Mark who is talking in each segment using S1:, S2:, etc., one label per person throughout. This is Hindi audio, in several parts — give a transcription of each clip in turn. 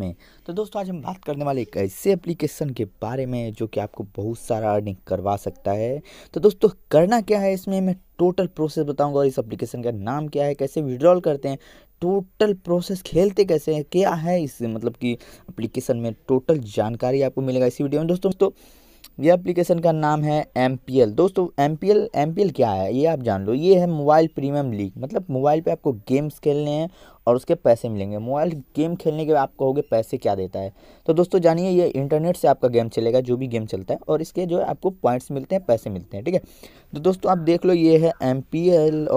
S1: में तो दोस्तों आज हम बात करने वाले एक ऐसे एप्लीकेशन के बारे में जो कि आपको बहुत सारा अर्निंग करवा सकता है तो दोस्तों करना क्या है इसमें मैं टोटल प्रोसेस बताऊंगा और इस एप्लीकेशन का नाम क्या है कैसे विड्रॉल करते हैं टोटल प्रोसेस खेलते कैसे हैं क्या है इस मतलब कि अप्लीकेशन में टोटल जानकारी आपको मिलेगा इसी वीडियो में दोस्तों तो ये एप्लीकेशन का नाम है एम दोस्तों एम पी क्या है ये आप जान लो ये है मोबाइल प्रीमियम लीग मतलब मोबाइल पे आपको गेम्स खेलने हैं और उसके पैसे मिलेंगे मोबाइल गेम खेलने के बाद आप कहोगे पैसे क्या देता है तो दोस्तों जानिए ये इंटरनेट से आपका गेम चलेगा जो भी गेम चलता है और इसके जो है आपको पॉइंट्स मिलते हैं पैसे मिलते हैं ठीक है तो दोस्तों आप देख लो ये है एम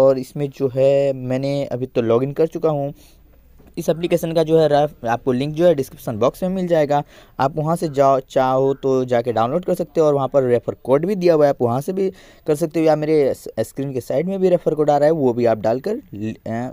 S1: और इसमें जो है मैंने अभी तो लॉग कर चुका हूँ इस एप्लीकेशन का जो है आपको लिंक जो है डिस्क्रिप्शन बॉक्स में मिल जाएगा आप वहाँ से जाओ चाहो तो जाके डाउनलोड कर सकते हो और वहाँ पर रेफर कोड भी दिया हुआ है आप वहाँ से भी कर सकते हो या मेरे स्क्रीन के साइड में भी रेफर कोड आ रहा है वो भी आप डालकर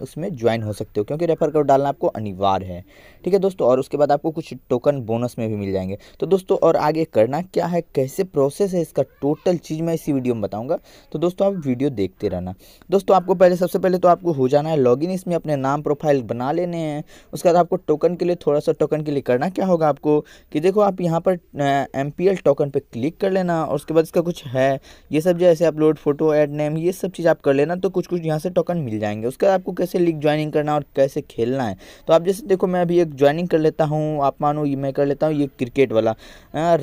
S1: उसमें ज्वाइन हो सकते हो क्योंकि रेफर कोड डालना आपको अनिवार्य है ठीक है दोस्तों और उसके बाद आपको कुछ टोकन बोनस में भी मिल जाएंगे तो दोस्तों और आगे करना क्या है कैसे प्रोसेस है इसका टोटल चीज़ मैं इसी वीडियो में बताऊँगा तो दोस्तों आप वीडियो देखते रहना दोस्तों आपको पहले सबसे पहले तो आपको हो जाना है लॉगिन इसमें अपने नाम प्रोफाइल बना लेने हैं हैं उसके बाद आपको टोकन के लिए थोड़ा सा टोकन के लिए करना क्या होगा आपको कि देखो आप यहाँ पर एम टोकन पर क्लिक कर लेना और उसके बाद इसका कुछ है ये सब जैसे अपलोड फोटो एड नेम ये सब चीज़ आप कर लेना तो कुछ कुछ यहाँ से टोकन मिल जाएंगे उसके बाद आपको कैसे लीग ज्वाइनिंग करना और कैसे खेलना है तो आप जैसे देखो मैं अभी एक ज्वाइनिंग कर लेता हूँ आप मानो ये मैं कर लेता हूँ ये क्रिकेट वाला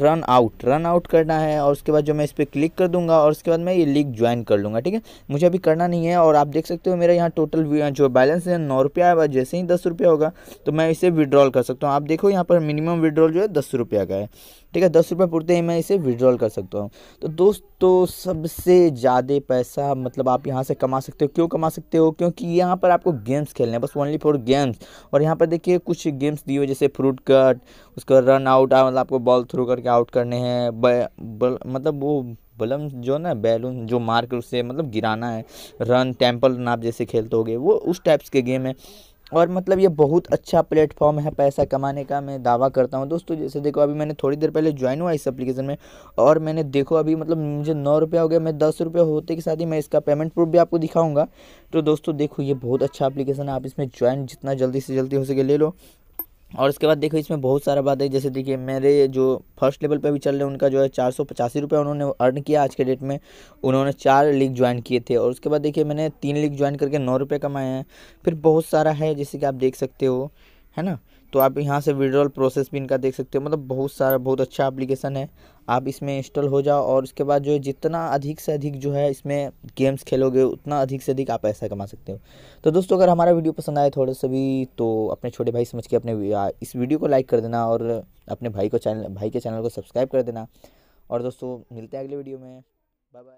S1: रन आउट रन आउट करना है और उसके बाद जो मैं इस पर क्लिक कर दूंगा और उसके बाद मैं ये लीग ज्वाइन कर लूँगा ठीक है मुझे अभी करना नहीं है और आप देख सकते हो मेरा यहाँ टोटल जो बैलेंस है नौ रुपया जैसे ही दस रुपया होगा तो मैं इसे विड्रॉल कर सकता हूँ आप देखो यहाँ पर मिनिमम विड्रॉल जो है दस रुपया का है ठीक है दस रुपये पुरते ही मैं इसे विड्रॉल कर सकता हूँ तो दोस्तों सबसे ज़्यादा पैसा मतलब आप यहाँ से कमा सकते हो क्यों कमा सकते हो क्योंकि यहाँ पर आपको गेम्स खेलने हैं बस ओनली फॉर गेम्स और यहाँ पर देखिए कुछ गेम्स दिए हुए जैसे फ्रूट कट उसका रन आउट मतलब आपको बॉल थ्रू करके आउट करने हैं मतलब वो बलम जो ना बैलून जो मार कर उससे मतलब गिराना है रन टेम्पल आप जैसे खेलते हो वो उस टाइप्स के गेम है और मतलब ये बहुत अच्छा प्लेटफॉर्म है पैसा कमाने का मैं दावा करता हूँ दोस्तों जैसे देखो अभी मैंने थोड़ी देर पहले ज्वाइन हुआ इस एप्लीकेशन में और मैंने देखो अभी मतलब मुझे नौ रुपया हो गया मैं दस रुपये होते के साथ ही मैं इसका पेमेंट प्रूफ भी आपको दिखाऊंगा तो दोस्तों देखो ये बहुत अच्छा एप्लीकेशन है आप इसमें ज्वाइन जितना जल्दी से जल्दी हो सके ले लो और इसके बाद देखो इसमें बहुत सारा बात है जैसे देखिए मेरे जो फर्स्ट लेवल पे भी चल रहे हैं उनका जो है चार सौ पचासी रुपये उन्होंने अर्न किया आज के डेट में उन्होंने चार लीग ज्वाइन किए थे और उसके बाद देखिए मैंने तीन लीग ज्वाइन करके नौ रुपये कमाए हैं फिर बहुत सारा है जैसे कि आप देख सकते हो है ना तो आप यहाँ से विड्रॉल प्रोसेस भी इनका देख सकते हो मतलब बहुत सारा बहुत अच्छा एप्लीकेशन है आप इसमें इंस्टॉल हो जाओ और उसके बाद जो है जितना अधिक से अधिक जो है इसमें गेम्स खेलोगे उतना अधिक से अधिक आप पैसा कमा सकते हो तो दोस्तों अगर हमारा वीडियो पसंद आए थोड़े से भी तो अपने छोटे भाई समझ के अपने इस वीडियो को लाइक कर देना और अपने भाई को चैनल भाई के चैनल को सब्सक्राइब कर देना और दोस्तों मिलते हैं अगले वीडियो में बाय बाय